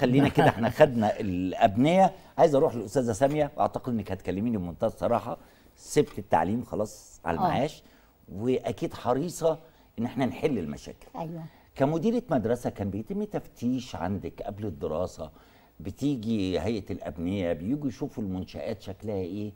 خلينا كده احنا خدنا الابنيه عايز اروح للاستاذه ساميه واعتقد انك هتكلميني بمنتهى الصراحه سبت التعليم خلاص على آه. المعاش واكيد حريصه ان احنا نحل المشاكل ايوه كمديره مدرسه كان بيتم تفتيش عندك قبل الدراسه بتيجي هيئه الابنيه بيجوا يشوفوا المنشات شكلها ايه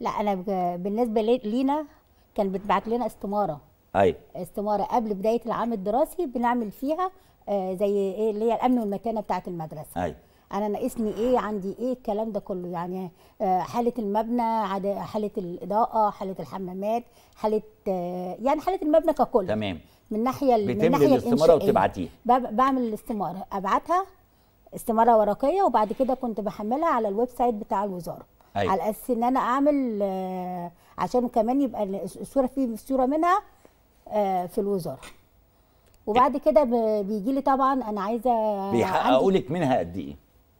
لا انا بالنسبه لينا كان بتبعت لنا استماره ايوه استماره قبل بدايه العام الدراسي بنعمل فيها آه، زي ايه اللي هي الامن والمكانه بتاعه المدرسه ايوه انا ناقصني ايه عندي ايه الكلام ده كله يعني آه، حاله المبنى حاله الاضاءه حاله الحمامات حاله آه، يعني حاله المبنى ككل تمام من ناحيه من ناحيه الاستماره وتبعتيها إيه، بعمل الاستماره ابعتها استماره ورقيه وبعد كده كنت بحملها على الويب سايت بتاع الوزاره أيوة. على اساس ان انا اعمل عشان كمان يبقى الصوره في صوره منها آه، في الوزاره وبعد كده بيجي لي طبعا انا عايزه بيحققوا لك منها قد ايه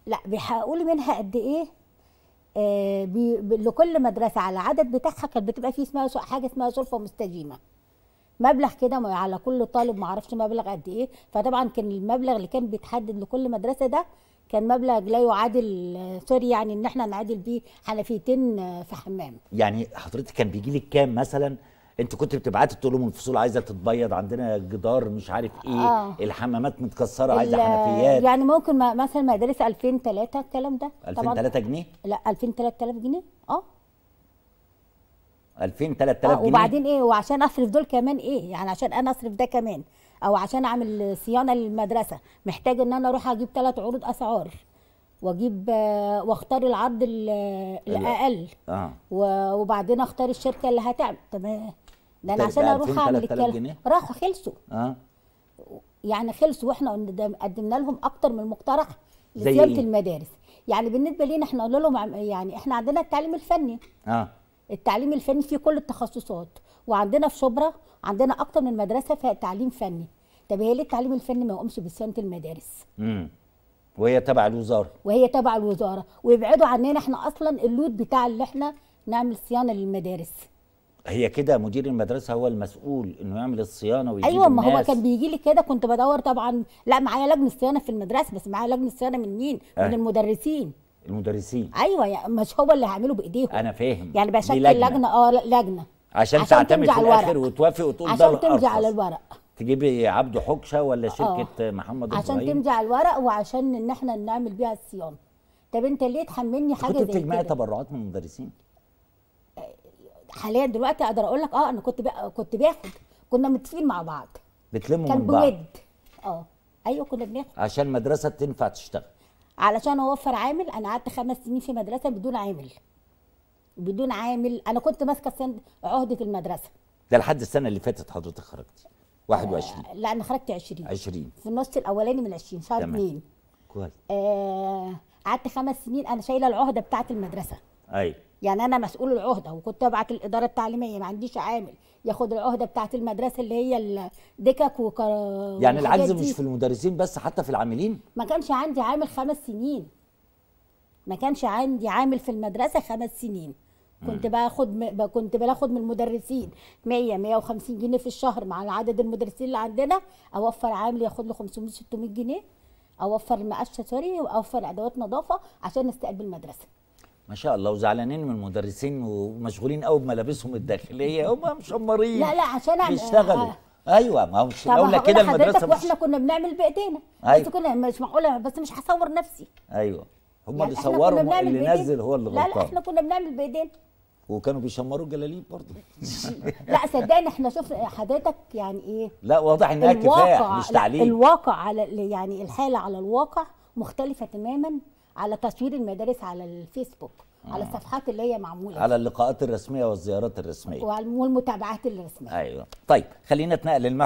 لا بيحققوا لي منها قد ايه آه بي لكل مدرسه على عدد بتاعها كانت بتبقى فيه اسمها حاجه اسمها شرفه مستديمه مبلغ كده على كل طالب معرفش مبلغ قد ايه فطبعا كان المبلغ اللي كان بيتحدد لكل مدرسه ده كان مبلغ لا يعادل آه، سوري يعني ان احنا نعادل بيه حنفيتين آه، في حمام يعني حضرتك كان بيجي لك كام مثلا انت كنت بتبعتي تقول لهم الفصول عايزه تتبيض عندنا جدار مش عارف ايه آه. الحمامات متكسره عايزه حنفيات يعني ممكن ما مثلا مدارس 2000 3 الكلام ده 2003 جنيه لا 2000 3000 جنيه اه 2000 3000 آه جنيه وبعدين ايه وعشان اصرف دول كمان ايه يعني عشان انا اصرف ده كمان او عشان اعمل صيانه للمدرسه محتاج ان انا اروح اجيب ثلاث عروض اسعار واجيب آه، واختار العرض الاقل آه. وبعدين اختار الشركه اللي هتعمل تمام ده انا عشان اروح اعمل الكلام راحوا خلصوا اه يعني خلصوا واحنا قدمنا لهم اكتر من مقترح لزياره إيه؟ المدارس يعني بالنسبه لينا احنا قلنا لهم يعني احنا عندنا التعليم الفني اه التعليم الفني فيه كل التخصصات وعندنا في شبرا عندنا اكتر من مدرسه فيها تعليم فني طب هي ليه التعليم الفني ما يقومش بصيانه المدارس امم وهي تبع الوزاره وهي تبع الوزاره ويبعدوا عننا احنا اصلا اللود بتاع اللي احنا نعمل صيانه للمدارس هي كده مدير المدرسه هو المسؤول انه يعمل الصيانه ويجيب ايوه ما هو كان بيجي لي كده كنت بدور طبعا لا معايا لجنه صيانه في المدرسه بس معايا لجنه صيانه من مين؟ آه. من المدرسين المدرسين ايوه يعني مش هو اللي هعمله بايديهم انا فاهم يعني بشكل لجنه, لجنة اه لجنه عشان, عشان تعتمد في الاخر وتوافق وتقول عشان ده عشان تمضي على الورق تجيبي عبده حكشه ولا شركه أوه. محمد ابراهيم عشان تمضي على الورق وعشان ان احنا نعمل بيها الصيانه طب انت ليه تحملني حاجه زي كده؟ كنت بتجمعي تبرعات من المدرسين؟ حاليا دلوقتي اقدر اقول لك اه انا كنت بقى كنت باخد كنا متفقين مع بعض بتلموا من بعض بود اه ايوه كنا بناخد عشان مدرسه تنفع تشتغل علشان اوفر عامل انا قعدت خمس سنين في مدرسه بدون عامل بدون عامل انا كنت ماسكه سند عهده المدرسه ده لحد السنه اللي فاتت حضرتك خرجتي 21 آه لا انا خرجت 20 20 في النص الاولاني من 20 شهر 2 كويس آه، قعدت خمس سنين انا شايله العهده بتاعه المدرسه ايوه يعني انا مسؤول العهده وكنت ابعت الاداره التعليميه ما عنديش عامل ياخد العهده بتاعت المدرسه اللي هي الدكك وكر... يعني العجز مش في المدرسين بس حتى في العاملين ما كانش عندي عامل خمس سنين ما كانش عندي عامل في المدرسه خمس سنين كنت باخد م... كنت باخد من المدرسين 100 150 جنيه في الشهر مع عدد المدرسين اللي عندنا اوفر عامل ياخد له 500 600 جنيه اوفر مقشه سوري واوفر ادوات نظافه عشان استقبل المدرسه ما شاء الله وزعلانين من المدرسين ومشغولين قوي بملابسهم الداخليه هم مشمرين لا لا عشان بيشتغلوا آه ايوه ما هو لولا كده المدرسه مش واحنا كنا بنعمل بايدينا أيوة. بس كنا مش معقوله بس مش هصور نفسي ايوه هم يعني بيصوروا اللي نزل هو اللي غلطان لا لا احنا كنا بنعمل بايدينا وكانوا بيشمروا الجلاليب برضه لا صدقني احنا شفنا حضرتك يعني ايه لا واضح انها كفايه مش تعليم الواقع على يعني الحاله على الواقع مختلفه تماما على تصوير المدارس على الفيسبوك مم. على آه. الصفحات اللي هي معموله على اللقاءات الرسميه والزيارات الرسميه والمتابعات الرسميه ايوه طيب خلينا نتنقل